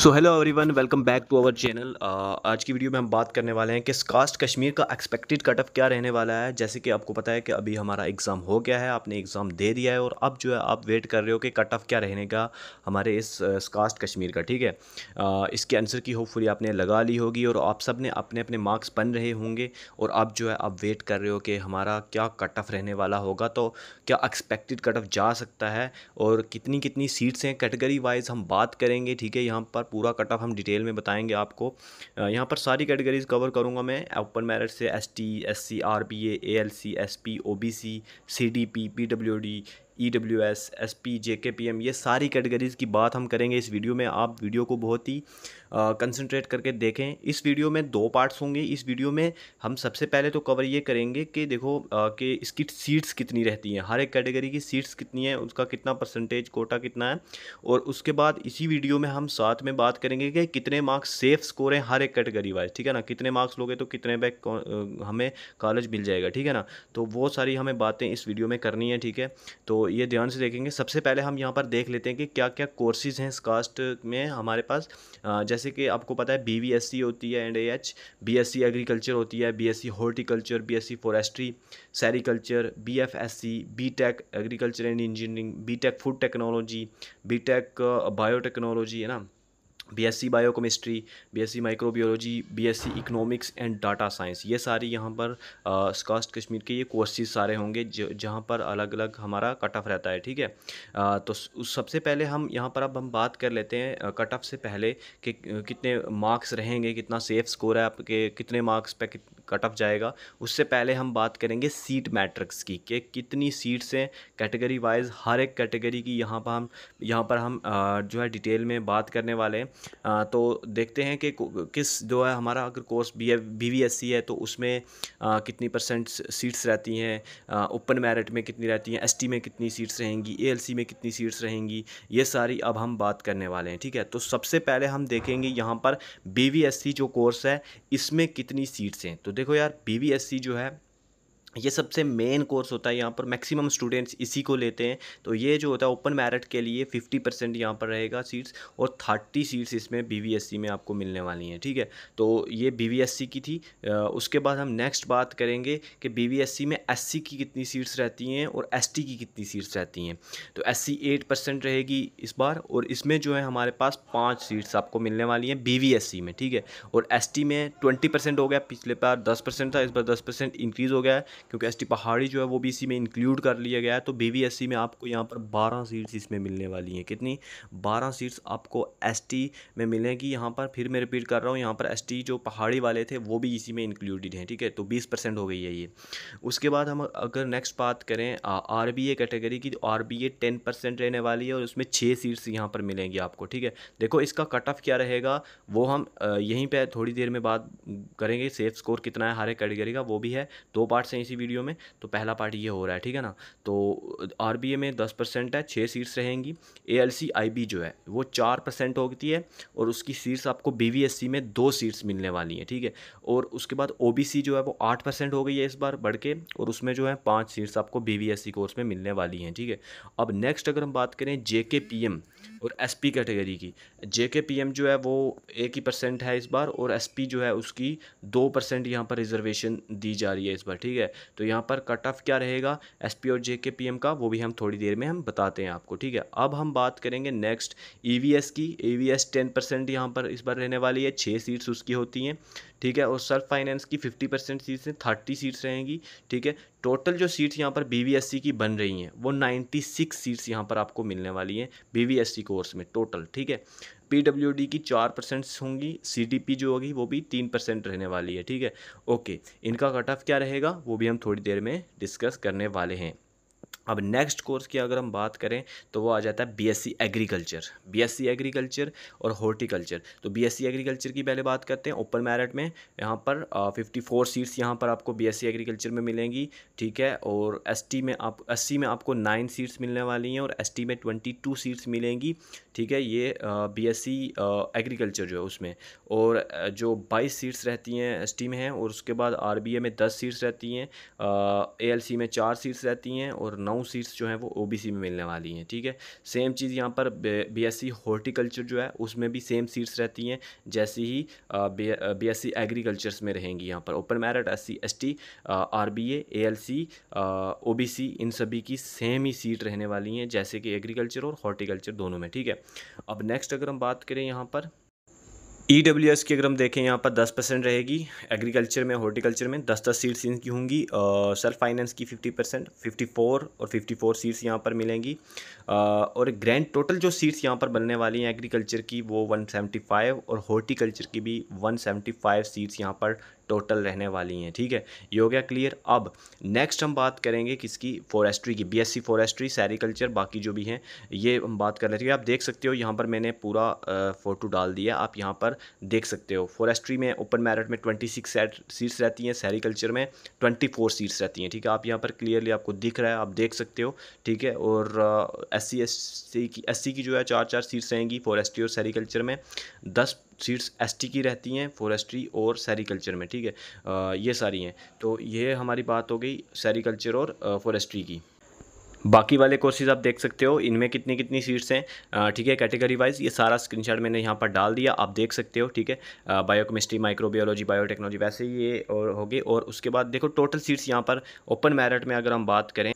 So hello everyone welcome back to our channel आज की video में हम बात करने वाले हैं कि कास्ट कश्मीर का एक्सपेक्टेड कट ऑफ क्या रहने वाला है जैसे कि आपको पता है कि अभी हमारा एग्ज़ाम हो गया है आपने एग्ज़ाम दे दिया है और अब जो है आप वेट कर रहे हो कि कट ऑफ क्या रहने का हमारे uh, इस कास्ट कश्मीर का ठीक है uh, इसके आंसर की होपफुली आपने लगा ली होगी और आप सब ने अपने अपने मार्क्स बन रहे होंगे और अब जो है आप वेट कर रहे हो कि हमारा क्या कट ऑफ रहने वाला होगा तो क्या एक्सपेक्टेड कट ऑफ जा सकता है और कितनी कितनी सीट्स हैं कैटेगरी वाइज हम बात करेंगे ठीक है यहाँ पर पर पूरा कट ऑफ हम डिटेल में बताएंगे आपको यहाँ पर सारी कैटेगरीज कवर करूँगा मैं ओपन मेरिट से S T S C R B A L C S P O B C C D P P W D E W S S P J K P M ये सारी categories की बात हम करेंगे इस video में आप video को बहुत ही कंसनट्रेट करके देखें इस वीडियो में दो पार्ट्स होंगे इस वीडियो में हम सबसे पहले तो कवर ये करेंगे कि देखो कि इसकी सीट्स कितनी रहती हैं हर एक कैटेगरी की सीट्स कितनी है उसका कितना परसेंटेज कोटा कितना है और उसके बाद इसी वीडियो में हम साथ में बात करेंगे कि कितने मार्क्स सेफ स्कोर हैं हर एक कैटेगरी वाइज ठीक है ना कितने मार्क्स लोगे तो कितने बैक हमें कॉलेज मिल जाएगा ठीक है ना तो वो सारी हमें बातें इस वीडियो में करनी है ठीक है तो तो ये ध्यान से देखेंगे सबसे पहले हम यहाँ पर देख लेते हैं कि क्या क्या कोर्सेज़ हैं इस कास्ट में हमारे पास जैसे कि आपको पता है बी एस सी होती है and H B S C agriculture होती है B S C horticulture B S C forestry sericulture B F S C B tech agriculture and engineering B tech food technology B tech biotechnology है ना BSc biochemistry BSc microbiology BSc economics and data science ये सारी यहाँ पर SKUAST Kashmir के ये courses सारे होंगे जहाँ पर अलग अलग हमारा कट ऑफ रहता है ठीक है आ, तो उस सबसे पहले हम यहाँ पर अब हम बात कर लेते हैं कट ऑफ से पहले कि कितने मार्क्स रहेंगे कितना सेफ स्कोर है आपके कितने मार्क्स पे कट ऑफ जाएगा उससे पहले हम बात करेंगे सीट मैट्रिक्स की कि कितनी सीट्स हैं कैटेगरी वाइज हर एक कैटेगरी की यहाँ पर हम यहाँ पर हम जो है डिटेल में बात करने वाले हैं तो देखते हैं कि किस जो है हमारा अगर course B B V S C है तो उसमें कितनी परसेंट सीट्स रहती हैं ओपन मेरिट में कितनी रहती हैं एस टी में कितनी सीट्स रहेंगी ए एल सी में कितनी सीट्स रहेंगी ये सारी अब हम बात करने वाले हैं ठीक है तो सबसे पहले हम देखेंगे यहाँ पर बी वी एस सी जो कोर्स है इसमें कितनी सीट्स हैं तो देखो यार बी वी एस सी जो है ये सबसे मेन कोर्स होता है यहाँ पर मैक्सिमम स्टूडेंट्स इसी को लेते हैं तो ये जो होता है ओपन मैरिट के लिए 50 परसेंट यहाँ पर रहेगा सीट्स और 30 सीट्स इसमें बीवीएससी e में आपको मिलने वाली हैं ठीक है तो ये बीवीएससी e की थी उसके बाद हम नेक्स्ट बात करेंगे कि बीवीएससी e में एस की कितनी सीट्स रहती हैं और एस की कितनी सीट्स रहती हैं तो एस सी रहेगी इस बार और इसमें जो है हमारे पास पाँच सीट्स आपको मिलने वाली हैं बी में ठीक है और एस में ट्वेंटी हो गया पिछले बार दस था इस बार दस इंक्रीज़ हो गया है क्योंकि एस पहाड़ी जो है वो भी इसी में इंक्लूड कर लिया गया है तो बी e में आपको यहाँ पर बारह सीट्स इसमें मिलने वाली हैं कितनी बारह सीट्स आपको एस में मिलेंगी यहाँ पर फिर मैं रिपीट कर रहा हूँ यहाँ पर एस जो पहाड़ी वाले थे वो भी इसी में इंक्लूडेड हैं ठीक है तो बीस परसेंट हो गई है ये उसके बाद हम अगर नेक्स्ट बात करें आर बी ए कैटेगरी की तो R B A ten percent रहने वाली है और उसमें छः सीट्स यहाँ पर मिलेंगी आपको ठीक है देखो इसका कट ऑफ क्या रहेगा वो हम यहीं पर थोड़ी देर में बात करेंगे सेफ स्कोर कितना है हर एक कैटेगरी का वो भी है दो पार्ट्स हैं इसी इसी वीडियो में तो पहला पार्ट ये हो रहा है ठीक है ना तो आर में दस परसेंट है छः सीट्स रहेंगी ए एल जो है वो चार परसेंट होती है और उसकी सीट्स आपको बी में दो सीट्स मिलने वाली हैं ठीक है थीके? और उसके बाद ओ जो है वो आठ परसेंट हो गई है इस बार बढ़ के और उसमें जो है पाँच सीट्स आपको बी वी एस कोर्स में मिलने वाली हैं ठीक है थीके? अब नेक्स्ट अगर हम बात करें जे के पी एम और एस पी कैटेगरी की जे के पी एम जो है वो एक ही परसेंट है इस बार और एस पी जो है उसकी दो परसेंट यहाँ पर रिजर्वेशन दी जा रही है इस बार ठीक है तो यहाँ पर कट ऑफ क्या रहेगा एस और जे के पी का वो भी हम थोड़ी देर में हम बताते हैं आपको ठीक है अब हम बात करेंगे नेक्स्ट ई e की E V S ten percent यहाँ पर इस बार रहने वाली है छः सीट्स उसकी होती हैं ठीक है और सेल्फ फाइनेंस की फिफ्टी परसेंट सीट्स हैं थर्टी सीट्स रहेंगी ठीक है टोटल जो सीट्स यहाँ पर बी की बन रही हैं वो नाइन्टी सिक्स सीट्स यहाँ पर आपको मिलने वाली हैं बी कोर्स में टोटल ठीक है पीडब्ल्यूडी की चार परसेंट होंगी सीडीपी जो होगी वो भी तीन परसेंट रहने वाली है ठीक है ओके इनका कट ऑफ क्या रहेगा वो भी हम थोड़ी देर में डिस्कस करने वाले हैं अब नेक्स्ट कोर्स की अगर हम बात करें तो वो आ जाता है बीएससी एग्रीकल्चर बीएससी एग्रीकल्चर और हॉर्टिकल्चर तो बीएससी एग्रीकल्चर की पहले बात करते हैं ओपन मैरिट में यहाँ पर फिफ्टी फोर सीट्स यहाँ पर आपको बीएससी एग्रीकल्चर में मिलेंगी ठीक है और एसटी में आप एस में आपको नाइन सीट्स मिलने वाली हैं और एस में ट्वेंटी टू सीट्स मिलेंगी ठीक है ये बी एस सी एग्रीकल्चर जो है उसमें और जो बाईस सीट्स रहती हैं एस टी में हैं और उसके बाद आर बी ए में दस सीट्स रहती हैं ए एल सी में चार सीट्स रहती हैं और और नौ सीट्स जो हैं वो ओ में मिलने वाली हैं ठीक है सेम चीज़ यहाँ पर बीएससी हॉर्टिकल्चर जो है उसमें भी सेम सीट्स रहती हैं जैसी ही बी एस एग्रीकल्चर्स में रहेंगी यहाँ पर open merit S C S T R B L C O B C इन सभी की सेम ही सीट रहने वाली हैं जैसे कि एग्रीकल्चर और हॉर्टिकल्चर दोनों में ठीक है अब नेक्स्ट अगर हम बात करें यहाँ पर ई डब्ल्यू एस की अगर हम देखें यहाँ पर दस परसेंट रहेगी एग्रीकल्चर में हॉर्टिकल्चर में दस दस सीट्स इनकी होंगी सेल्फ फाइनेंस की फिफ्टी परसेंट फिफ्टी फोर और फिफ्टी फोर सीट्स यहाँ पर मिलेंगी uh, और ग्रैंड टोटल जो सीट्स यहाँ पर बनने वाली हैं एग्रीकल्चर की वो वन सेवेंटी फाइव और हॉर्टिकल्चर की भी वन सेवेंटी फाइव सीट्स यहाँ पर टोटल रहने वाली हैं ठीक है ये हो गया क्लियर अब नेक्स्ट हम बात करेंगे किसकी फॉरेस्ट्री की बीएससी फॉरेस्ट्री सैरिकल्चर बाकी जो भी हैं ये हम बात कर रहे थे आप देख सकते हो यहाँ पर मैंने पूरा फ़ोटो डाल दिया आप यहाँ पर देख सकते हो फॉरेस्ट्री में ओपन मैरिट में ट्वेंटी सिक्स सीट्स रहती हैं सैरिकल्चर में ट्वेंटी फोर सीट्स रहती हैं ठीक है आप यहाँ पर क्लियरली आपको दिख रहा है आप देख सकते हो ठीक है और एस सी एस सी की एस सी की जो है चार चार सीट्स रहेंगी फॉरेस्ट्री और सैरिकल्चर में दस सीट्स एस टी की रहती हैं फॉरेस्ट्री और सैरिकल्चर में ठीक है ये सारी हैं तो ये हमारी बात हो गई सेरिकल्चर और फॉरेस्ट्री की बाकी वाले कोर्सेज आप देख सकते हो इनमें कितनी कितनी सीट्स हैं ठीक है कैटेगरी वाइज ये सारा स्क्रीनशॉट मैंने यहाँ पर डाल दिया आप देख सकते हो ठीक है बायोकेमिस्ट्री माइक्रोबियोलॉजी बायोटेक्नोलॉजी वैसे ये और होगी और उसके बाद देखो टोटल सीट्स यहाँ पर ओपन मैरिट में अगर हम बात करें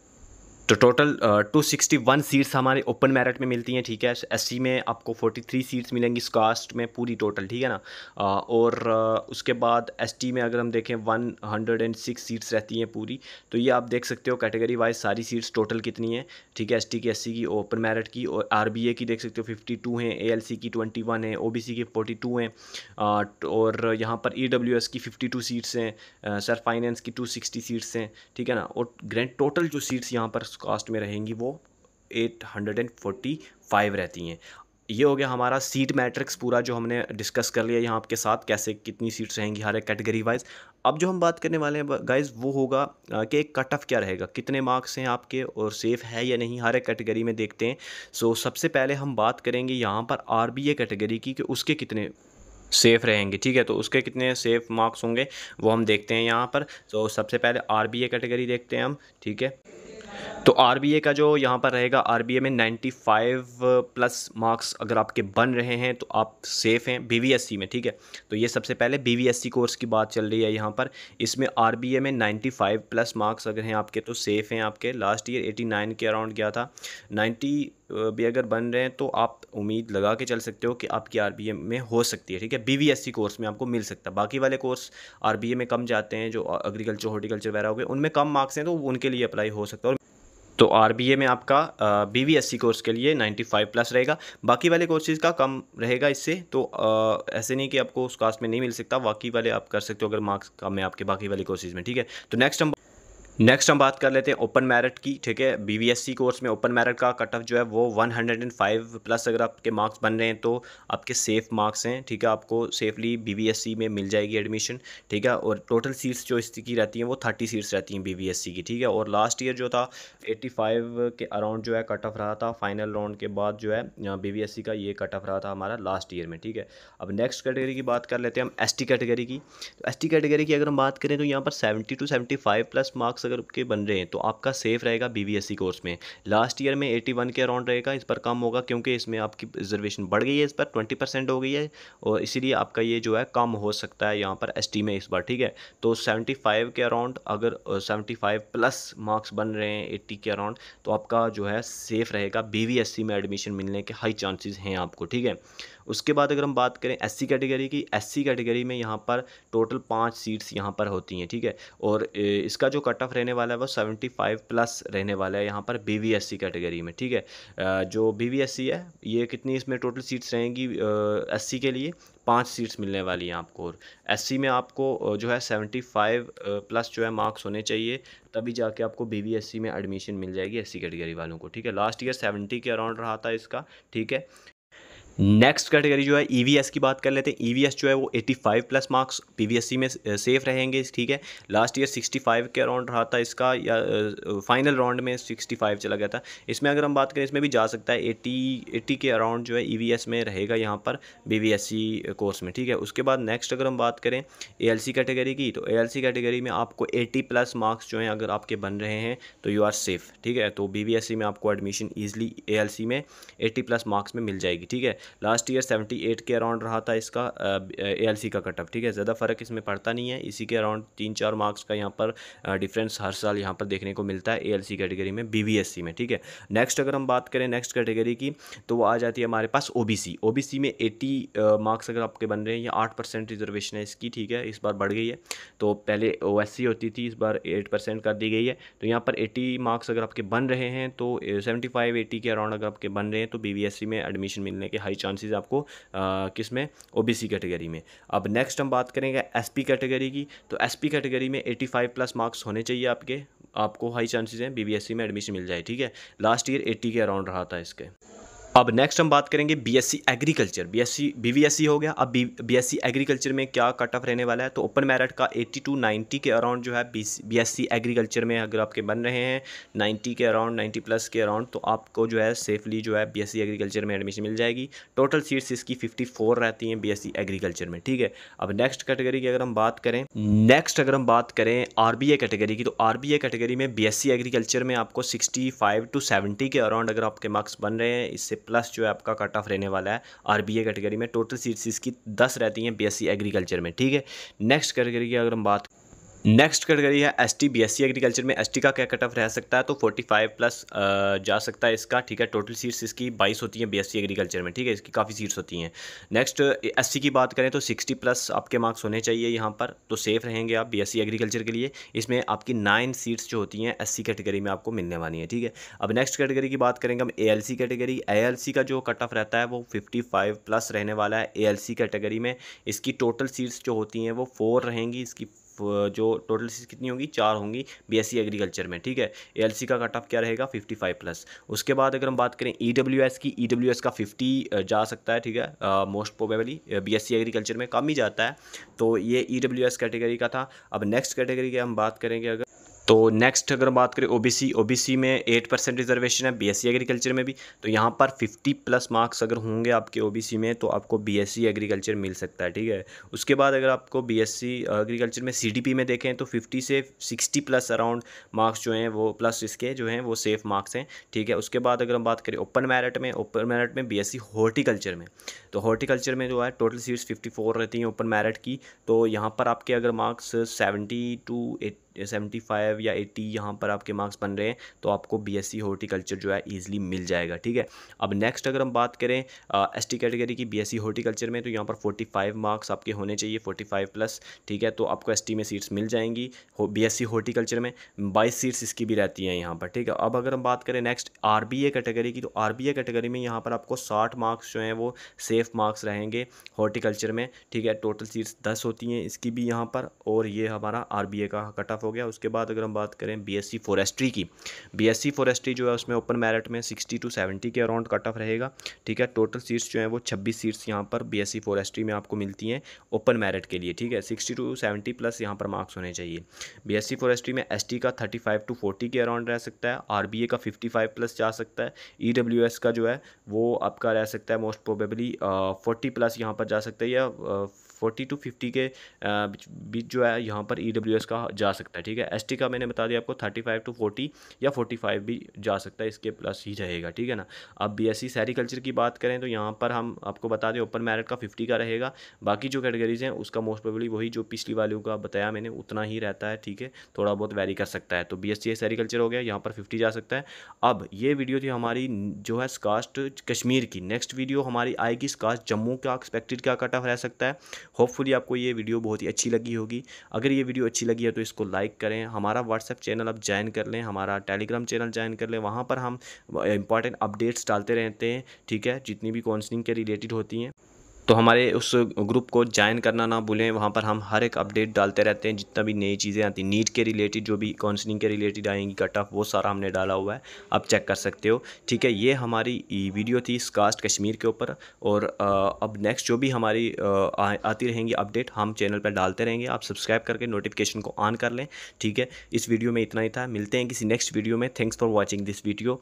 तो total two sixty one seats हमारे ओपन मेरिट में मिलती हैं ठीक है सी में आपको फोर्टी थ्री सीट्स मिलेंगी कास्ट में पूरी टोटल ठीक है ना uh, और uh, उसके बाद टी में अगर हम देखें one hundred and six seats रहती हैं पूरी तो ये आप देख सकते हो कैटेगरी वाइज सारी सीट्स टोटल कितनी हैं ठीक है एस की एस की ओपन मेरिट की और आर की देख सकते हो फिफ्टी टू हैं ए की ट्वेंटी वन है ओ की फोर्टी टू हैं uh, और यहाँ पर ई e की फिफ्टी टू सीट्स हैं सर फाइनेंस की टू सिक्सटी सीट्स हैं ठीक है ना और ग्रैंड टोटल जो सीट्स यहाँ पर कास्ट में रहेंगी वो eight hundred and forty five रहती हैं ये हो गया हमारा सीट मैट्रिक्स पूरा जो हमने डिस्कस कर लिया यहाँ आपके साथ कैसे कितनी सीट्स रहेंगी हर एक कैटेगरी वाइज अब जो हम बात करने वाले हैं गाइज वो होगा कि कट ऑफ क्या रहेगा कितने मार्क्स हैं आपके और सेफ़ है या नहीं हर एक कैटेगरी में देखते हैं सो सबसे पहले हम बात करेंगे यहाँ पर आर बी ए कैटेगरी की कि उसके कितने सेफ़ रहेंगे ठीक है तो उसके कितने सेफ़ मार्क्स होंगे वो हम देखते हैं यहाँ पर तो सबसे पहले आर बी ए कैटेगरी देखते हैं हम ठीक है तो आर का जो यहाँ पर रहेगा आर में 95 प्लस मार्क्स अगर आपके बन रहे हैं तो आप सेफ़ हैं बी में ठीक है तो ये सबसे पहले बी कोर्स की बात चल रही है यहाँ पर इसमें आर में 95 प्लस मार्क्स अगर हैं आपके तो सेफ़ हैं आपके लास्ट ईयर 89 के अराउंड गया था 90 भी अगर बन रहे हैं तो आप उम्मीद लगा के चल सकते हो कि आपकी आर में हो सकती है ठीक है बी कोर्स में आपको मिल सकता है बाकी वाले कोर्स आर में कम जाते हैं जो एग्रीकल्चर हॉर्टिकल्चर वगैरह हो गए उनमें कम मार्क्स हैं तो उनके लिए अप्लाई हो सकता है तो आर में आपका बी वी कोर्स के लिए 95 प्लस रहेगा बाकी वाले कोर्सेज़ का कम रहेगा इससे तो आ, ऐसे नहीं कि आपको उस कास्ट में नहीं मिल सकता बाकी वाले आप कर सकते हो अगर मार्क्स कम है आपके बाकी वाले कोर्सेज़ में ठीक है तो नेक्स्ट हम नेक्स्ट हम बात कर लेते हैं ओपन मेरिट की ठीक है बीवीएससी कोर्स में ओपन मेरिट का कट ऑफ जो है वो 105 प्लस अगर आपके मार्क्स बन रहे हैं तो आपके सेफ मार्क्स हैं ठीक है आपको सेफली बीवीएससी में मिल जाएगी एडमिशन ठीक है और टोटल सीट्स जो इसकी रहती हैं वो 30 सीट्स रहती हैं बीवीएससी की ठीक है और लास्ट ईयर जो था एट्टी के अराउंड जो है कट ऑफ रहा था फाइनल राउंड के बाद जो है बी का ये कट ऑफ रहा था हमारा लास्ट ईयर में ठीक है अब नेक्स्ट कैटेगरी की बात कर लेते हैं हम एस कैटेगरी की तो एस कैटेगरी की अगर हम बात करें तो यहाँ पर seventy two seventy plus marks अगर के बन रहे हैं तो आपका सेफ रहेगा सी कोर्स e में लास्ट ईयर में वन के अराउंड रहेगा इस पर कम होगा क्योंकि इसमें आपकी रिजर्वेशन बढ़ गई है इस पर ट्वेंटी परसेंट हो गई है और इसीलिए आपका ये जो है कम हो सकता है यहाँ पर एस में इस बार ठीक है तो फाइव के अराउंड अगर फाइव प्लस मार्क्स बन रहे हैं एट्टी के अराउंड तो आपका जो है सेफ़ रहेगा बी e में एडमिशन मिलने के हाई चांसेज़ हैं आपको ठीक है उसके बाद अगर हम बात करें एस कैटेगरी की एस कैटेगरी में यहाँ पर टोटल पाँच सीट्स यहाँ पर होती हैं ठीक है और इसका जो कट ऑफ रहने वाला है वो सेवेंटी फाइव प्लस रहने वाला है यहाँ पर B V S C category में ठीक है जो बी वी एस सी है ये कितनी इसमें टोटल सीट्स रहेंगी एस सी के लिए पाँच सीट्स मिलने वाली हैं आपको और एस में आपको जो है सेवेंटी फाइव प्लस जो है मार्क्स होने चाहिए तभी जाके आपको बी बी एस सी में एडमिशन मिल जाएगी एस सी कैटेगरी वालों को ठीक है लास्ट ईयर सेवेंटी के अराउंड रहा था इसका ठीक है नेक्स्ट कैटेगरी जो है ईवीएस e की बात कर लेते हैं ईवीएस e जो है वो 85 प्लस मार्क्स पीवीएससी में सेफ uh, रहेंगे ठीक है लास्ट ईयर 65 के अराउंड रहा था इसका या फाइनल uh, राउंड में 65 चला गया था इसमें अगर हम बात करें इसमें भी जा सकता है 80 80 के अराउंड जो है ईवीएस e में रहेगा यहाँ पर बीवीएससी कोर्स में ठीक है उसके बाद नेक्स्ट अगर हम बात करें ए कैटेगरी की तो ए कैटेगरी में आपको एटी प्लस मार्क्स जो हैं अगर आपके बन रहे हैं तो यू आर सेफ़ ठीक है तो बी में आपको एडमिशन ईजिली ए में एट्टी प्लस मार्क्स में मिल जाएगी ठीक है लास्ट ईयर सेवेंटी एट के अराउंड रहा था इसका ए एल सी का कटअप ठीक है ज़्यादा फ़र्क इसमें पड़ता नहीं है इसी के अराउंड तीन चार मार्क्स का यहाँ पर डिफरेंस हर साल यहाँ पर देखने को मिलता है ए एल सी कैटेगरी में बी वी एस सी में ठीक है नेक्स्ट अगर हम बात करें नेक्स्ट कैटेगरी की तो वो आ जाती है हमारे पास ओ बी सी ओ बी सी में एट्टी मार्क्स अगर आपके बन रहे हैं या आठ परसेंट रिजर्वेशन है इसकी ठीक है इस बार बढ़ गई है तो पहले ओ एस सी होती थी इस बार एट परसेंट कर दी गई है तो यहाँ पर एटी मार्क्स अगर आपके बन रहे हैं तो सेवेंटी फाइव एटी के अराउंड अगर आपके बन रहे हैं तो बी वी एस सी में एडमिशन मिलने के हाई चांसेस आपको किस में ओबीसी कैटेगरी में अब नेक्स्ट हम बात करेंगे एसपी कैटेगरी की तो एस कैटेगरी में एटी प्लस मार्क्स होने चाहिए आपके आपको हाई चांसेस हैं बीबीएससी e में एडमिशन मिल जाए ठीक है लास्ट ईयर 80 के अराउंड रहा था इसके अब नेक्स्ट हम बात करेंगे बीएससी एग्रीकल्चर बीएससी बीवीएससी हो गया अब बीएससी एग्रीकल्चर में क्या कट ऑफ रहने वाला है तो ओपन मेरिट का 80 टू 90 के अराउंड जो है बीएससी एग्रीकल्चर में अगर आपके बन रहे हैं 90 के अराउंड 90 प्लस के अराउंड तो आपको जो है सेफली जो है बीएससी एग्रीकल्चर में एडमिशन मिल जाएगी टोटल सीट्स इसकी फिफ्टी रहती हैं बी एग्रीकल्चर में ठीक है अब नेक्स्ट कैटेगरी की अगर हम बात करें नेक्स्ट अगर हम बात करें आर कैटेगरी की तो आर कैटेगरी में बी एग्रीकल्चर में आपको सिक्सटी टू सेवेंटी के अराउंड अगर आपके मार्क्स बन रहे हैं इससे प्लस जो है आपका कट ऑफ रहने वाला है आर बी ए कैटेगरी में टोटल सीट्स इसकी दस रहती हैं बी एस सी एग्रीकल्चर में ठीक है नेक्स्ट कैटेगरी की अगर हम बात नेक्स्ट कैटेगरी है S T B S C agriculture में एस टी का क्या कट ऑफ रह सकता है तो 45 प्लस जा सकता है इसका ठीक है टोटल सीट्स इसकी 22 होती हैं बी एस सी एग्रीकल्चर में ठीक है इसकी काफ़ी सीट्स होती हैं नेक्स्ट एस सी की बात करें तो 60 प्लस आपके मार्क्स होने चाहिए यहाँ पर तो सेफ़ रहेंगे आप बी एस सी एग्रीकल्चर के लिए इसमें आपकी नाइन सीट्स जो होती हैं एस सी कैटेगरी में आपको मिलने वाली है ठीक है अब नेक्स्ट कैटेगरी की बात करेंगे हम A L C category A L C का जो कट ऑफ रहता है वो फिफ्टी फाइव प्लस रहने वाला है ए एल सी कैटेगरी में इसकी टोटल सीट्स जो होती हैं वो फोर रहेंगी इसकी जो टोटल सीट कितनी होगी चार होंगी बीएससी एग्रीकल्चर में ठीक है एएलसी का कट ऑफ क्या रहेगा 55 प्लस उसके बाद अगर हम बात करें ईडब्ल्यूएस e की ईडब्ल्यूएस e का 50 जा सकता है ठीक है मोस्ट प्रोबेबली बीएससी एग्रीकल्चर में कम ही जाता है तो ये ईडब्ल्यूएस e कैटेगरी का था अब नेक्स्ट कैटेगरी की हम बात करेंगे अगर तो नेक्स्ट अगर बात करें ओबीसी ओबीसी में एट परसेंट रिजर्वेशन है बीएससी एग्रीकल्चर में भी तो यहाँ पर फिफ्टी प्लस मार्क्स अगर होंगे आपके ओबीसी में तो आपको बीएससी एग्रीकल्चर मिल सकता है ठीक है उसके बाद अगर आपको बीएससी एग्रीकल्चर में सी में देखें तो फिफ्टी से सिक्सटी प्लस अराउंड मार्क्स जो हैं वो प्लस इसके जो हैं वो सेफ मार्क्स हैं ठीक है उसके बाद अगर हम बात करें ओपन मैरिट में ओपन मैरिट में बी हॉर्टिकल्चर में तो हॉर्टिकल्चर में जो है टोटल सीट्स फिफ्टी रहती हैं ओपन मैरिट की तो यहाँ पर आपके अगर marks seventy to eight seventy five या एट्टी यहाँ पर आपके मार्क्स बन रहे हैं तो आपको बी एस सी हॉर्टिकल्चर जो है ईजिली मिल जाएगा ठीक है अब नेक्स्ट अगर हम बात करें एस टी कैटेगरी की बी एस सी हॉर्टिकल्चर में तो यहाँ पर फोर्टी फाइव मार्क्स आपके होने चाहिए फोर्टी फाइव प्लस ठीक है तो आपको एस टी में सीट्स मिल जाएंगी बी एस सी हॉर्टिकल्चर में बाईस सीट्स इसकी भी रहती हैं यहाँ पर ठीक है अब अगर हम बात करें next R B A category की तो आर बी ए कैटेगरी में यहाँ पर आपको साठ मार्क्स जो हैं वो सेफ मार्क्स रहेंगे हॉर्टिकल्चर में ठीक है टोटल सीट्स दस होती हैं इसकी भी यहाँ पर और ये हमारा आर बी ए का कट ऑफ हो गया उसके बाद अगर हम बात करें बीएससी फॉरेस्ट्री की बीएससी फॉरेस्ट्री जो है उसमें ओपन मेरिट में सिक्सटी टू सेवेंटी के अराउंड कट ऑफ रहेगा ठीक है टोटल सीट्स जो हैं वो छब्बीस सीट्स यहाँ पर बीएससी फॉरेस्ट्री में आपको मिलती हैं ओपन मेरिट के लिए ठीक है सिक्सटी टू सेवेंटी प्लस यहाँ पर मार्क्स होने चाहिए बीएससी फॉरेस्ट्री में एस का थर्टी फाइव टू फोर्टी के अराउंड रह सकता है आर का फिफ्टी फाइव प्लस जा सकता है ई e का जो है वो आपका रह सकता है मोस्ट प्रोबेबली फोर्टी प्लस यहाँ पर जा सकता है या फोर्टी टू फिफ्टी के बीच जो है यहाँ पर ई डब्ल्यू एस का जा सकता है ठीक है एस टी का मैंने बता दिया आपको थर्टी फाइव टू फोर्टी या फोर्टी फाइव भी जा सकता है इसके प्लस ही रहेगा ठीक है ना अब बी एस सी की बात करें तो यहाँ पर हम आपको बता दें ओपन मैरिट का फिफ्टी का रहेगा बाकी जो कैटेगरीज हैं उसका मोस्ट प्रोबली वही जो पिछली वालों का बताया मैंने उतना ही रहता है ठीक है थोड़ा बहुत वेरी कर सकता है तो बी एस सी हो गया यहाँ पर फिफ्टी जा सकता है अब ये वीडियो थी हमारी जो है स्कास्ट कश्मीर की नेक्स्ट वीडियो हमारी आएगी स्कास्ट जम्मू का एक्सपेक्टेड क्या कट ऑफ रह सकता है होपफुली आपको ये वीडियो बहुत ही अच्छी लगी होगी अगर ये वीडियो अच्छी लगी है तो इसको लाइक करें हमारा व्हाट्सएप चैनल आप ज्वाइन कर लें हमारा टेलीग्राम चैनल ज्वाइन कर लें वहाँ पर हम इंपॉर्टेंट अपडेट्स डालते रहते हैं ठीक है जितनी भी काउंसलिंग के रिलेटेड होती हैं तो हमारे उस ग्रुप को ज्वाइन करना ना भूलें वहाँ पर हम हर एक अपडेट डालते रहते हैं जितना भी नई चीज़ें आती नीट के रिलेटेड जो भी काउंसलिंग के रिलेटेड आएंगी कट ऑफ वो सारा हमने डाला हुआ है आप चेक कर सकते हो ठीक है ये हमारी वीडियो थी इस कास्ट कश्मीर के ऊपर और अब नेक्स्ट जो भी हमारी आती रहेंगी अपडेट हम चैनल पर डालते रहेंगे आप सब्सक्राइब करके नोटिफिकेशन को ऑन कर लें ठीक है इस वीडियो में इतना ही था मिलते हैं किसी नेक्स्ट वीडियो में thanks for watching this video